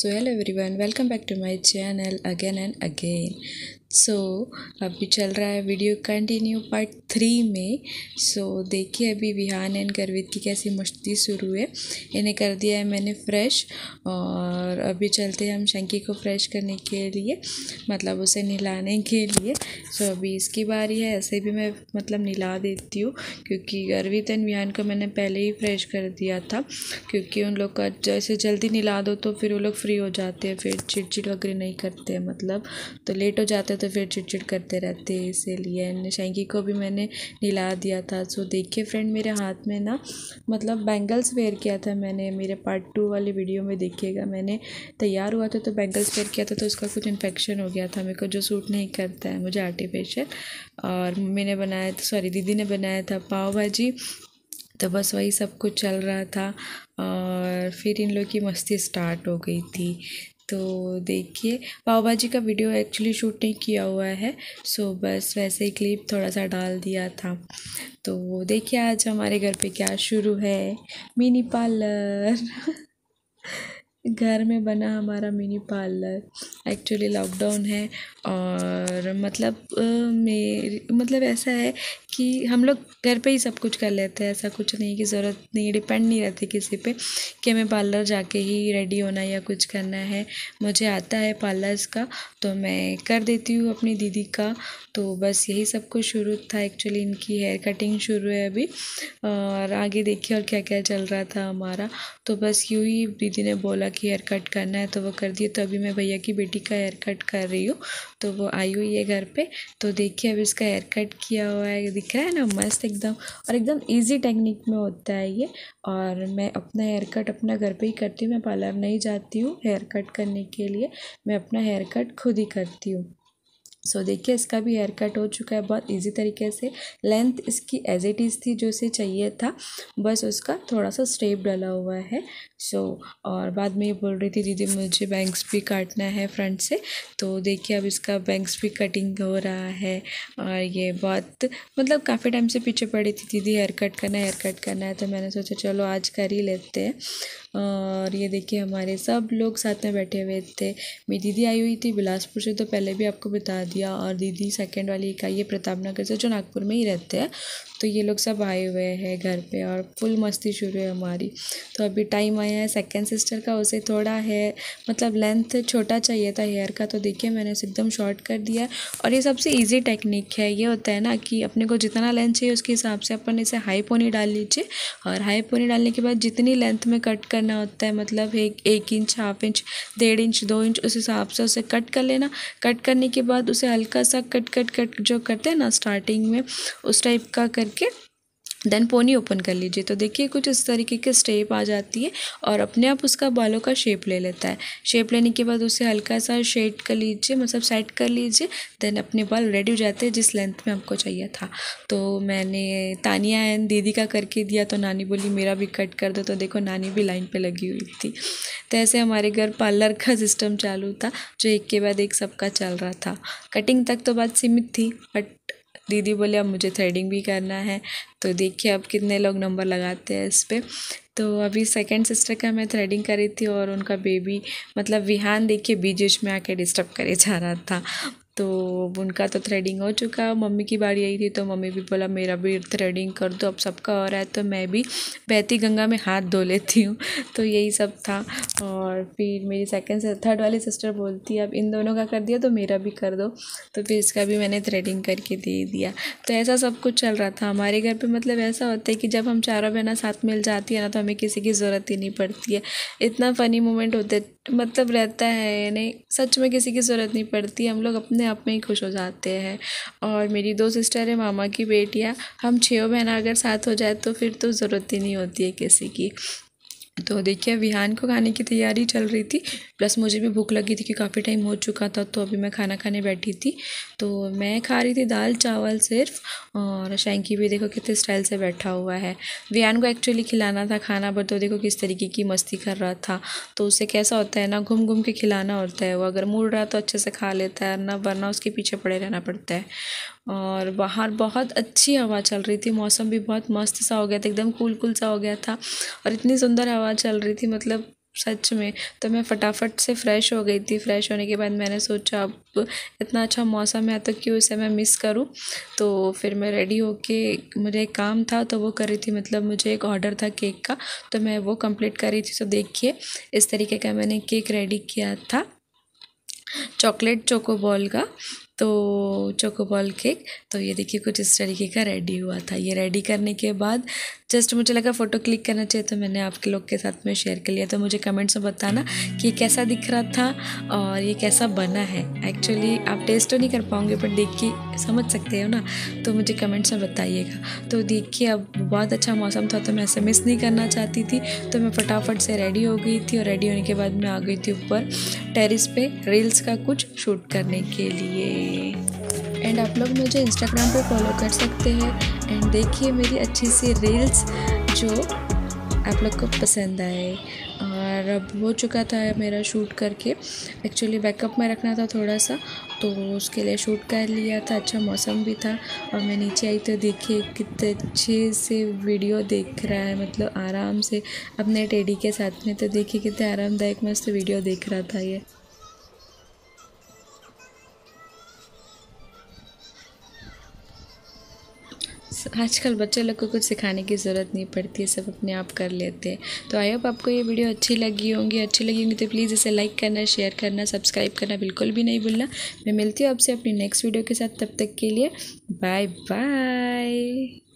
so hello everyone welcome back to my channel again and again so so, अभी चल रहा है video continue part three में सो so, देखिए अभी विहान एंड गर्वित की कैसी मस्ती शुरू है इन्हें कर दिया है मैंने फ्रेश और अभी चलते हैं हम शंकी को फ्रेश करने के लिए मतलब उसे नहलाने के लिए सो so, अभी इसकी बारी है ऐसे भी मैं मतलब नहला देती हूँ क्योंकि गर्वित एंड विहान को मैंने पहले ही फ्रेश कर दिया था क्योंकि उन लोग का जैसे जल्दी नहला दो तो फिर वो लोग फ्री हो जाते हैं फिर चिड़चिड़ वगैरह नहीं करते मतलब तो लेट हो जाते तो फिर चिड़चिड़ करते रहते इसीलिए शेंकी को भी मैंने नीला दिया था सो देखिए फ्रेंड मेरे हाथ में ना मतलब बैंगल्स वेयर किया था मैंने मेरे पार्ट टू वाली वीडियो में देखिएगा मैंने तैयार हुआ था तो बैंगल्स वेयर किया था तो उसका कुछ इन्फेक्शन हो गया था मेरे को जो सूट नहीं करता है मुझे आर्टिफिशियल और मैंने बनाया था सॉरी दीदी ने बनाया था पाव भाजी तो बस वही सब कुछ चल रहा था और फिर इन लोग की मस्ती स्टार्ट हो गई थी तो देखिए पाव भाजी का वीडियो एक्चुअली शूट नहीं किया हुआ है सो बस वैसे ही क्लिप थोड़ा सा डाल दिया था तो देखिए आज हमारे घर पे क्या शुरू है मिनी पार्लर घर में बना हमारा मिनी पार्लर एक्चुअली लॉकडाउन है और मतलब मेरी मतलब ऐसा है कि हम लोग घर पे ही सब कुछ कर लेते हैं ऐसा कुछ नहीं कि ज़रूरत नहीं डिपेंड नहीं रहती किसी पे कि हमें पार्लर जाके ही रेडी होना या कुछ करना है मुझे आता है पार्लर्स का तो मैं कर देती हूँ अपनी दीदी का तो बस यही सब कुछ शुरू था एक्चुअली इनकी हेयर कटिंग शुरू है अभी और आगे देखिए और क्या क्या चल रहा था हमारा तो बस यूँ ही दीदी ने बोला कि हेयर कट करना है तो वो कर दिए तो अभी मैं भैया की बेटी का हेयर कट कर रही हूँ तो वो आई हुई है घर पर तो देखिए अभी इसका हेयर कट किया हुआ है दिख रहा है ना मस्त एकदम और एकदम इजी टेक्निक में होता है ये और मैं अपना हेयर कट अपना घर पे ही करती हूँ मैं पार्लर नहीं जाती हूँ हेयर कट करने के लिए मैं अपना हेयर कट खुद ही करती हूँ सो so, देखिए इसका भी हेयर कट हो चुका है बहुत इजी तरीके से लेंथ इसकी एज इट इज़ थी जो इसे चाहिए था बस उसका थोड़ा सा स्टेप डाला हुआ है सो so, और बाद में ये बोल रही थी दीदी मुझे बैंक्स भी काटना है फ्रंट से तो देखिए अब इसका बैंक्स भी कटिंग हो रहा है और ये बहुत मतलब काफ़ी टाइम से पीछे पड़ी थी दीदी हेयर कट करना है हेयर कट करना है तो मैंने सोचा चलो आज कर ही लेते हैं और ये देखिए हमारे सब लोग साथ में बैठे हुए थे मेरी दीदी आई हुई थी बिलासपुर से तो पहले भी आपको बता दिया और दीदी सेकंड वाली इकाई है प्रताप नगर से जो नागपुर में ही रहते हैं तो ये लोग सब आए हुए हैं घर पे और फुल मस्ती शुरू है हमारी तो अभी टाइम आया है सेकंड सिस्टर का उसे थोड़ा है मतलब लेंथ छोटा चाहिए था हेयर का तो देखिए मैंने उसे एकदम शॉर्ट कर दिया और ये सबसे ईजी टेक्निक है ये होता है ना कि अपने को जितना लेंथ चाहिए उसके हिसाब से अपन इसे हाई पोनी डाल लीजिए और हाई पोनी डालने के बाद जितनी लेंथ में कट करना होता है मतलब एक एक इंच हाफ इंच डेढ़ इंच दो इंच उस हिसाब से उसे कट कर लेना कट करने के बाद उस उसे हल्का सा कट कट कट जो करते हैं ना स्टार्टिंग में उस टाइप का करके देन पोनी ओपन कर लीजिए तो देखिए कुछ इस तरीके की स्टेप आ जाती है और अपने आप उसका बालों का शेप ले लेता है शेप लेने के बाद उसे हल्का सा शेड कर लीजिए मतलब सेट कर लीजिए देन अपने बाल रेडी हो जाते हैं जिस लेंथ में आपको चाहिए था तो मैंने तानिया एंड दीदी का करके दिया तो नानी बोली मेरा भी कट कर दो तो देखो नानी भी लाइन पर लगी हुई थी तो ऐसे हमारे घर पार्लर का सिस्टम चालू था जो एक के बाद एक सबका चल रहा था कटिंग तक तो बात सीमित थी बट दीदी बोले अब मुझे थ्रेडिंग भी करना है तो देखिए अब कितने लोग नंबर लगाते हैं इस पर तो अभी सेकंड सिस्टर का मैं थ्रेडिंग करी थी और उनका बेबी मतलब विहान देखिए बीच बीच में आके डिस्टर्ब करे जा रहा था तो उनका तो थ्रेडिंग हो चुका मम्मी की बारी आई थी तो मम्मी भी बोला मेरा भी थ्रेडिंग कर दो अब सबका हो रहा है तो मैं भी बहती गंगा में हाथ धो लेती हूँ तो यही सब था और फिर मेरी सेकेंड से थर्ड वाली सिस्टर बोलती है अब इन दोनों का कर दिया तो मेरा भी कर दो तो फिर इसका भी मैंने थ्रेडिंग करके दे दिया तो ऐसा सब कुछ चल रहा था हमारे घर पर मतलब ऐसा होता है कि जब हम चारों बहना साथ मिल जाती है ना तो हमें किसी की ज़रूरत ही नहीं पड़ती है इतना फ़नी मोमेंट होते मतलब रहता है यानी सच में किसी की ज़रूरत नहीं पड़ती हम लोग अपने अपने आप में ही खुश हो जाते हैं और मेरी दो सिस्टर है मामा की बेटियाँ हम छः बहन अगर साथ हो जाए तो फिर तो ज़रूरत ही नहीं होती है किसी की तो देखिए विहान को खाने की तैयारी चल रही थी प्लस मुझे भी भूख लगी थी कि काफ़ी टाइम हो चुका था तो अभी मैं खाना खाने बैठी थी तो मैं खा रही थी दाल चावल सिर्फ और शैंकी भी देखो कितने स्टाइल से बैठा हुआ है विहान को एक्चुअली खिलाना था खाना बट तो देखो किस तरीके की मस्ती कर रहा था तो उसे कैसा होता है ना घूम घूम के खिलाना होता है वो अगर मुड़ रहा तो अच्छे से खा लेता है ना वरना उसके पीछे पड़े रहना पड़ता है और बाहर बहुत अच्छी हवा चल रही थी मौसम भी बहुत मस्त सा हो गया था एकदम कूल कूल सा हो गया था और इतनी सुंदर हवा चल रही थी मतलब सच में तो मैं फटाफट से फ़्रेश हो गई थी फ़्रेश होने के बाद मैंने सोचा अब इतना अच्छा मौसम है तो क्यों इसे मैं मिस करूं तो फिर मैं रेडी होके मुझे एक काम था तो वो कर रही थी मतलब मुझे एक ऑर्डर था केक का तो मैं वो कंप्लीट कर रही थी तो देखिए इस तरीके का मैंने केक रेडी किया था चॉकलेट चोको बॉल का तो चोकोबॉल केक तो ये देखिए कुछ इस तरीके का रेडी हुआ था ये रेडी करने के बाद जस्ट मुझे लगा फ़ोटो क्लिक करना चाहिए तो मैंने आपके लोग के साथ में शेयर कर लिया तो मुझे कमेंट्स में बताना कि कैसा दिख रहा था और ये कैसा बना है एक्चुअली आप टेस्ट तो नहीं कर पाओगे पर देख के समझ सकते हो ना तो मुझे कमेंट्स में बताइएगा तो देखिए अब बहुत अच्छा मौसम था तो मैं ऐसे मिस नहीं करना चाहती थी तो मैं फटाफट से रेडी हो गई थी और रेडी होने के बाद मैं आ गई थी ऊपर टेरिस पे रील्स का कुछ शूट करने के लिए एंड आप लोग मुझे इंस्टाग्राम पे फॉलो कर सकते हैं एंड देखिए मेरी अच्छी सी रील्स जो आप लोग को पसंद आए और अब हो चुका था मेरा शूट करके एक्चुअली बैकअप में रखना था थोड़ा सा तो उसके लिए शूट कर लिया था अच्छा मौसम भी था और मैं नीचे आई तो देखिए कितने अच्छे से वीडियो देख रहा है मतलब आराम से अपने टेडी के साथ में तो देखिए कितने आरामदायक मस्त वीडियो देख रहा था ये आजकल बच्चों लोग को कुछ सिखाने की ज़रूरत नहीं पड़ती है सब अपने आप कर लेते हैं तो आई होप आपको ये वीडियो अच्छी लगी होंगी अच्छी लगी होंगी तो प्लीज़ इसे लाइक करना शेयर करना सब्सक्राइब करना बिल्कुल भी नहीं भूलना मैं मिलती हूँ आपसे अपनी नेक्स्ट वीडियो के साथ तब तक के लिए बाय बाय